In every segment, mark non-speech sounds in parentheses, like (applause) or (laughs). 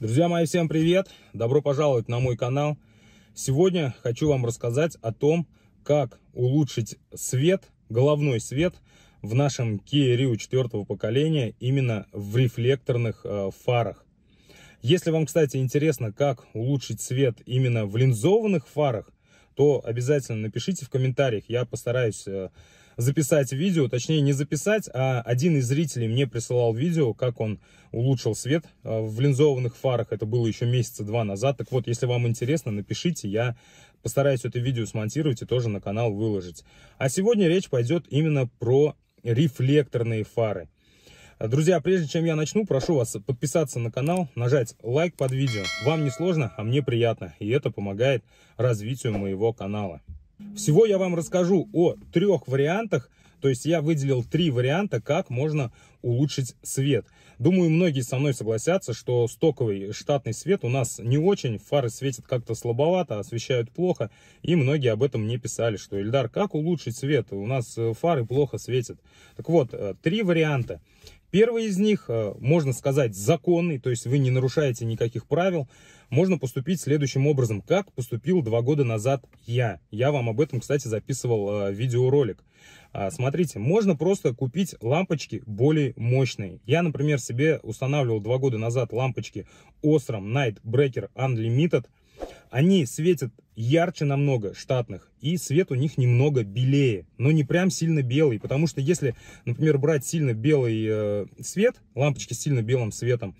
Друзья мои, всем привет! Добро пожаловать на мой канал. Сегодня хочу вам рассказать о том, как улучшить свет, головной свет в нашем Kia Rio 4 поколения именно в рефлекторных э, фарах. Если вам, кстати, интересно, как улучшить свет именно в линзованных фарах, то обязательно напишите в комментариях, я постараюсь... Э, записать видео, точнее не записать, а один из зрителей мне присылал видео, как он улучшил свет э, в линзованных фарах, это было еще месяца два назад. Так вот, если вам интересно, напишите, я постараюсь это видео смонтировать и тоже на канал выложить. А сегодня речь пойдет именно про рефлекторные фары. Друзья, прежде чем я начну, прошу вас подписаться на канал, нажать лайк под видео. Вам не сложно, а мне приятно, и это помогает развитию моего канала. Всего я вам расскажу о трех вариантах, то есть я выделил три варианта, как можно улучшить свет. Думаю, многие со мной согласятся, что стоковый штатный свет у нас не очень, фары светят как-то слабовато, освещают плохо, и многие об этом мне писали, что Эльдар, как улучшить свет, у нас э, фары плохо светят. Так вот, э, три варианта. Первый из них, э, можно сказать, законный, то есть вы не нарушаете никаких правил, можно поступить следующим образом, как поступил два года назад я. Я вам об этом, кстати, записывал э, видеоролик. А, смотрите, можно просто купить лампочки более мощные. Я, например, себе устанавливал два года назад лампочки Osram Night Breaker Unlimited – они светят ярче намного штатных, и свет у них немного белее, но не прям сильно белый, потому что если, например, брать сильно белый э, свет, лампочки с сильно белым светом,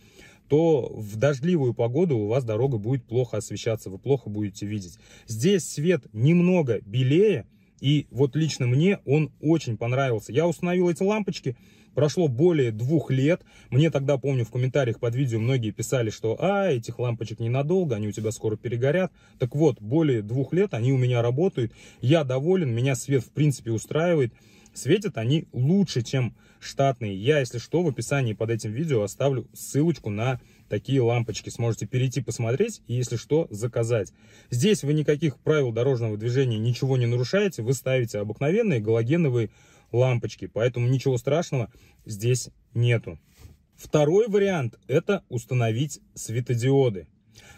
то в дождливую погоду у вас дорога будет плохо освещаться, вы плохо будете видеть. Здесь свет немного белее, и вот лично мне он очень понравился. Я установил эти лампочки, прошло более двух лет. Мне тогда, помню, в комментариях под видео многие писали, что «А, этих лампочек ненадолго, они у тебя скоро перегорят». Так вот, более двух лет они у меня работают. Я доволен, меня свет в принципе устраивает. Светят они лучше, чем штатные. Я, если что, в описании под этим видео оставлю ссылочку на такие лампочки. Сможете перейти посмотреть и, если что, заказать. Здесь вы никаких правил дорожного движения ничего не нарушаете. Вы ставите обыкновенные галогеновые лампочки. Поэтому ничего страшного здесь нету. Второй вариант – это установить светодиоды.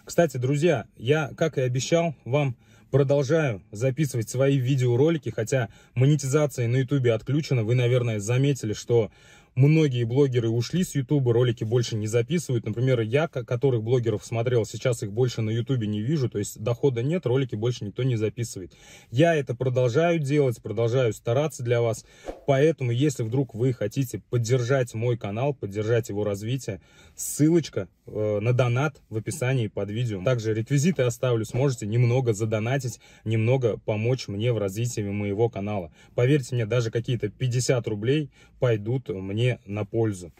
Кстати, друзья, я, как и обещал, вам продолжаю записывать свои видеоролики, хотя монетизация на YouTube отключена. Вы, наверное, заметили, что многие блогеры ушли с Ютуба, ролики больше не записывают. Например, я, которых блогеров смотрел, сейчас их больше на Ютубе не вижу, то есть дохода нет, ролики больше никто не записывает. Я это продолжаю делать, продолжаю стараться для вас, поэтому, если вдруг вы хотите поддержать мой канал, поддержать его развитие, ссылочка э, на донат в описании под видео. Также реквизиты оставлю, сможете немного задонатить, немного помочь мне в развитии моего канала. Поверьте мне, даже какие-то 50 рублей пойдут мне не на пользу.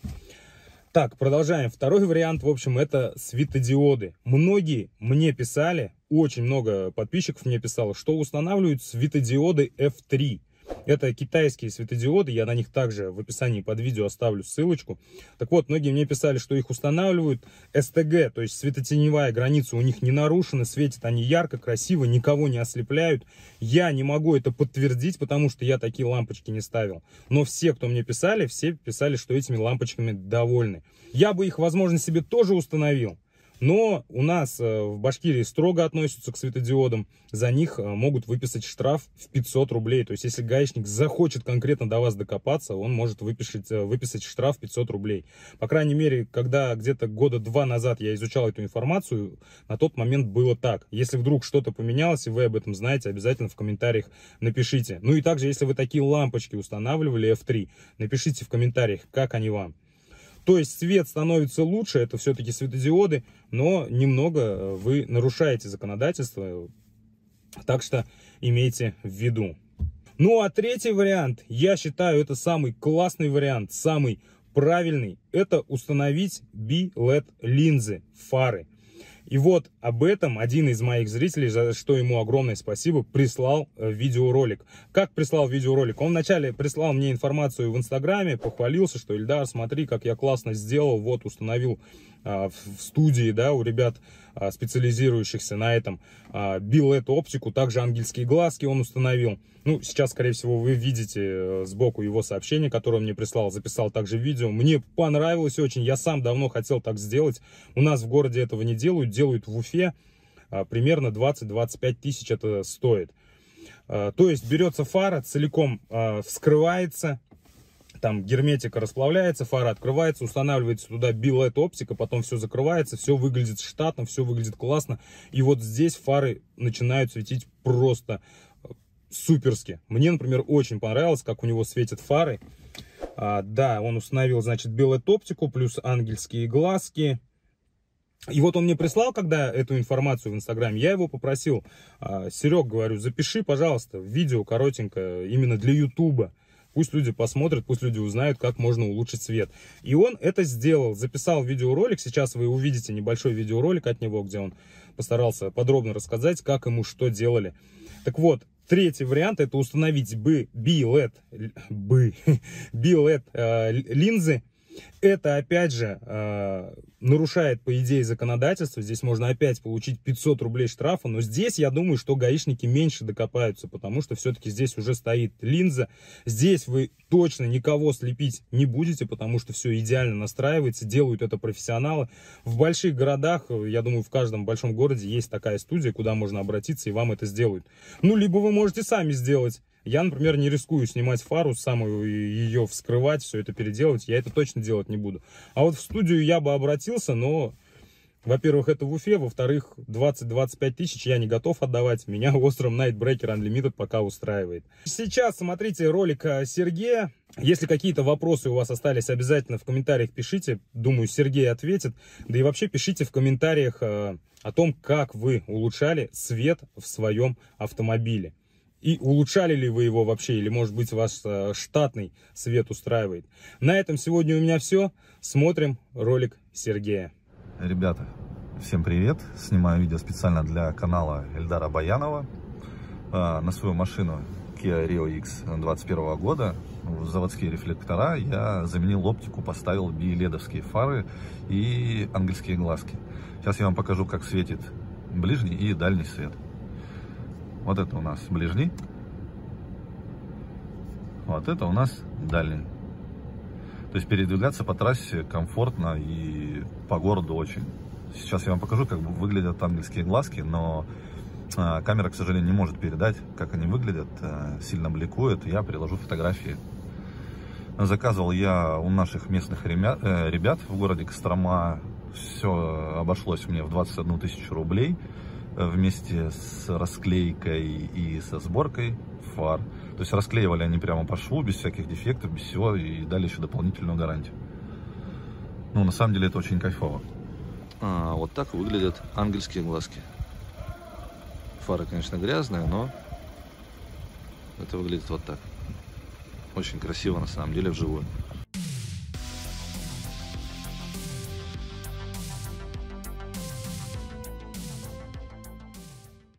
Так, продолжаем. Второй вариант, в общем, это светодиоды. Многие мне писали, очень много подписчиков мне писало, что устанавливают светодиоды F3. Это китайские светодиоды, я на них также в описании под видео оставлю ссылочку. Так вот, многие мне писали, что их устанавливают СТГ, то есть светотеневая граница у них не нарушена, светят они ярко, красиво, никого не ослепляют. Я не могу это подтвердить, потому что я такие лампочки не ставил. Но все, кто мне писали, все писали, что этими лампочками довольны. Я бы их, возможно, себе тоже установил, но у нас э, в Башкирии строго относятся к светодиодам. За них э, могут выписать штраф в 500 рублей. То есть, если гаишник захочет конкретно до вас докопаться, он может выписать, э, выписать штраф 500 рублей. По крайней мере, когда где-то года два назад я изучал эту информацию, на тот момент было так. Если вдруг что-то поменялось, и вы об этом знаете, обязательно в комментариях напишите. Ну и также, если вы такие лампочки устанавливали F3, напишите в комментариях, как они вам. То есть свет становится лучше, это все-таки светодиоды, но немного э, вы нарушаете законодательство, так что имейте в виду. Ну а третий вариант, я считаю, это самый классный вариант, самый правильный, это установить билет линзы, фары. И вот об этом один из моих зрителей, за что ему огромное спасибо, прислал э, видеоролик. Как прислал видеоролик? Он вначале прислал мне информацию в Инстаграме, похвалился, что Ильдар, смотри, как я классно сделал, вот установил а, в студии, да, у ребят, а, специализирующихся на этом, а, эту оптику также ангельские глазки он установил. Ну, сейчас, скорее всего, вы видите э, сбоку его сообщение, которое он мне прислал, записал также видео. Мне понравилось очень, я сам давно хотел так сделать. У нас в городе этого не делают, делают в Уфе, а, примерно 20-25 тысяч это стоит. А, то есть берется фара, целиком а, вскрывается, там герметика расплавляется, фара открывается, устанавливается туда билет оптика, потом все закрывается, все выглядит штатно, все выглядит классно. И вот здесь фары начинают светить просто суперски. Мне, например, очень понравилось, как у него светят фары. А, да, он установил, значит, белую оптику, плюс ангельские глазки, и вот он мне прислал, когда эту информацию в Инстаграме, я его попросил, «А, Серег, говорю, запиши, пожалуйста, видео коротенькое, именно для Ютуба, пусть люди посмотрят, пусть люди узнают, как можно улучшить свет. И он это сделал, записал видеоролик, сейчас вы увидите небольшой видеоролик от него, где он постарался подробно рассказать, как ему что делали. Так вот, Третий вариант это установить бы BLED, B, BLED э, линзы это, опять же, э, нарушает, по идее, законодательство. Здесь можно опять получить 500 рублей штрафа, но здесь, я думаю, что гаишники меньше докопаются, потому что все-таки здесь уже стоит линза. Здесь вы точно никого слепить не будете, потому что все идеально настраивается, делают это профессионалы. В больших городах, я думаю, в каждом большом городе есть такая студия, куда можно обратиться, и вам это сделают. Ну, либо вы можете сами сделать я, например, не рискую снимать фару самую, ее вскрывать, все это переделывать. Я это точно делать не буду. А вот в студию я бы обратился, но, во-первых, это в Уфе. Во-вторых, 20-25 тысяч я не готов отдавать. Меня (laughs) остром Nightbreaker Unlimited пока устраивает. Сейчас смотрите ролик э, Сергея. Если какие-то вопросы у вас остались, обязательно в комментариях пишите. Думаю, Сергей ответит. Да и вообще пишите в комментариях э, о том, как вы улучшали свет в своем автомобиле. И улучшали ли вы его вообще, или может быть ваш э, штатный свет устраивает. На этом сегодня у меня все. Смотрим ролик Сергея. Ребята, всем привет. Снимаю видео специально для канала Эльдара Баянова. Э, на свою машину Kia Rio X 2021 года в заводские рефлектора я заменил оптику, поставил биеледовские фары и английские глазки. Сейчас я вам покажу, как светит ближний и дальний свет. Вот это у нас ближний. Вот это у нас дальний. То есть передвигаться по трассе комфортно и по городу очень. Сейчас я вам покажу, как выглядят ангельские глазки, но а, камера, к сожалению, не может передать, как они выглядят. А, сильно бликует. Я приложу фотографии. Заказывал я у наших местных э, ребят в городе Кострома. Все обошлось мне в 21 тысячу рублей вместе с расклейкой и со сборкой фар. То есть расклеивали они прямо по шву, без всяких дефектов, без всего, и дали еще дополнительную гарантию. Ну, на самом деле это очень кайфово. А, вот так выглядят ангельские глазки. Фары, конечно, грязные, но это выглядит вот так. Очень красиво, на самом деле, вживую.